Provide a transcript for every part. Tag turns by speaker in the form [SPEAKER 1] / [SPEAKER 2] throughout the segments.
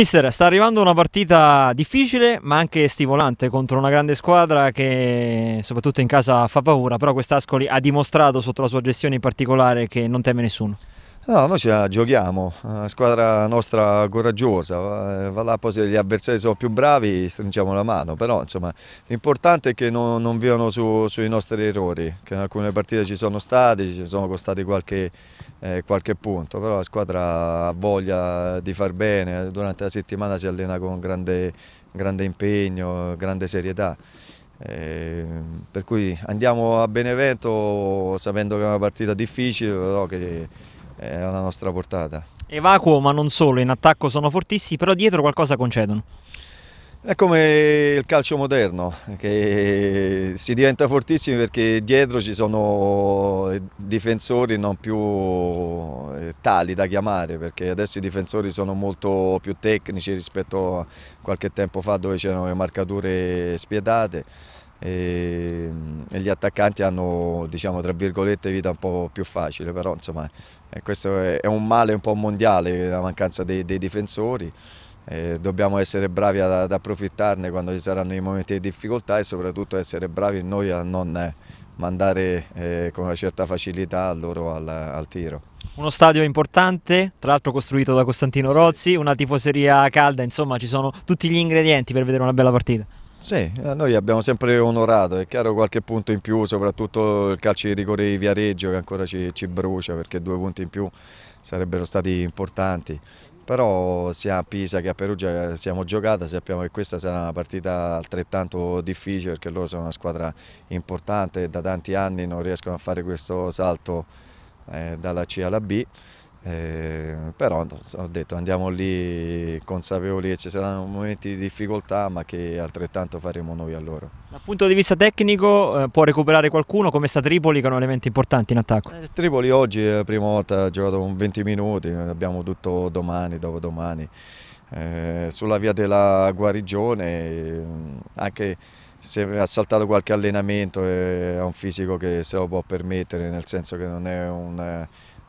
[SPEAKER 1] Mister, sta arrivando una partita difficile ma anche stimolante contro una grande squadra che soprattutto in casa fa paura, però quest'Ascoli ha dimostrato sotto la sua gestione in particolare che non teme nessuno.
[SPEAKER 2] No, noi ce eh, la giochiamo, la squadra nostra coraggiosa, eh, va là poi se gli avversari sono più bravi stringiamo la mano, però l'importante è che non, non vivono su, sui nostri errori, che in alcune partite ci sono stati, ci sono costati qualche, eh, qualche punto, però la squadra ha voglia di far bene, durante la settimana si allena con grande, grande impegno, grande serietà. Eh, per cui andiamo a Benevento sapendo che è una partita difficile, però che è alla nostra portata.
[SPEAKER 1] Evacuo ma non solo, in attacco sono fortissimi, però dietro qualcosa concedono.
[SPEAKER 2] È come il calcio moderno, che si diventa fortissimi perché dietro ci sono difensori non più eh, tali da chiamare, perché adesso i difensori sono molto più tecnici rispetto a qualche tempo fa dove c'erano le marcature spietate e, ehm, e gli attaccanti hanno diciamo tra virgolette vita un po' più facile però insomma eh, questo è, è un male un po' mondiale la mancanza dei, dei difensori eh, dobbiamo essere bravi ad, ad, approfittarne quando ci saranno i momenti di difficoltà e soprattutto essere bravi noi a non eh, mandare eh, con una certa facilità loro al, al tiro.
[SPEAKER 1] Uno stadio importante, tra l'altro costruito da Costantino Rozzi, una tifoseria calda, insomma ci sono tutti gli ingredienti per vedere una bella partita.
[SPEAKER 2] Sì, eh, noi abbiamo sempre onorato, è chiaro qualche punto in più, soprattutto il calcio di rigore di Viareggio che ancora ci, ci brucia perché due punti in più sarebbero stati importanti, però sia a Pisa che a Perugia eh, siamo giocati, sappiamo che questa sarà una partita altrettanto difficile perché loro sono una squadra importante, da tanti anni non riescono a fare questo salto eh, dalla C alla B. Eh, però ho detto andiamo lì consapevoli che ci saranno momenti di difficoltà ma che altrettanto faremo noi a loro.
[SPEAKER 1] Dal punto di vista tecnico eh, può recuperare qualcuno come sta Tripoli che è un elemento importante in attacco? Eh,
[SPEAKER 2] Tripoli oggi è la prima volta, ha giocato un 20 minuti, abbiamo tutto domani, dopodomani. Eh, sulla via della guarigione mm, anche se ha saltato qualche allenamento eh, ha un fisico che se lo può permettere nel senso che non è un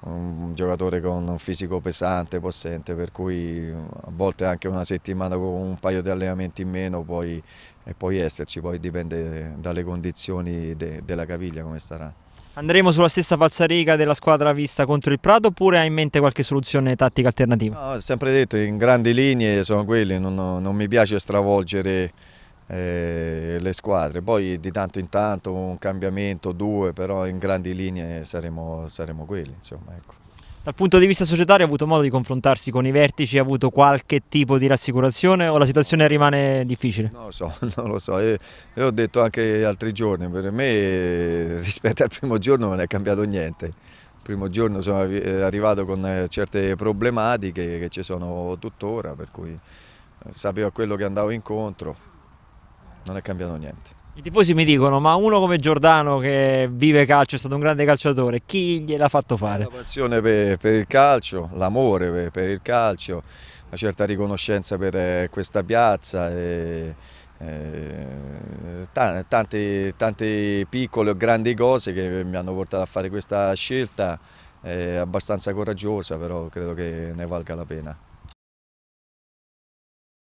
[SPEAKER 2] un giocatore con un fisico pesante, possente, per cui a volte anche una settimana con un paio di allenamenti in meno poi, e eh, poi esserci, poi dipende dalle condizioni de, della caviglia come starà.
[SPEAKER 1] Andremo sulla stessa falsariga della squadra vista contro il Prato oppure hai in mente qualche soluzione tattica alternativa?
[SPEAKER 2] No, ho sempre detto, in grandi linee sono quelli, non, non mi piace stravolgere eh, le squadre. Poi di tanto in tanto un cambiamento, due, però in grandi linee saremo, saremo quelli. Insomma, ecco.
[SPEAKER 1] Dal punto di vista societario ha avuto modo di confrontarsi con i vertici, ha avuto qualche tipo di rassicurazione o la situazione rimane difficile? Non
[SPEAKER 2] lo so, non lo so, eh, io, io l'ho detto anche altri giorni, per me rispetto al primo giorno non è cambiato niente. Il primo giorno sono eh, arrivato con eh, certe problematiche che ci sono tuttora, per cui sapevo a quello che andavo incontro, non è cambiato niente.
[SPEAKER 1] I tifosi mi dicono, ma uno come Giordano che vive calcio, è stato un grande calciatore, chi gliel'ha fatto fare? La
[SPEAKER 2] passione per, per il calcio, l'amore per, per, il calcio, una certa riconoscenza per eh, questa piazza, e, e, eh, tante, tante piccole o grandi cose che mi hanno portato a fare questa scelta, eh, abbastanza coraggiosa, però credo che ne valga la pena.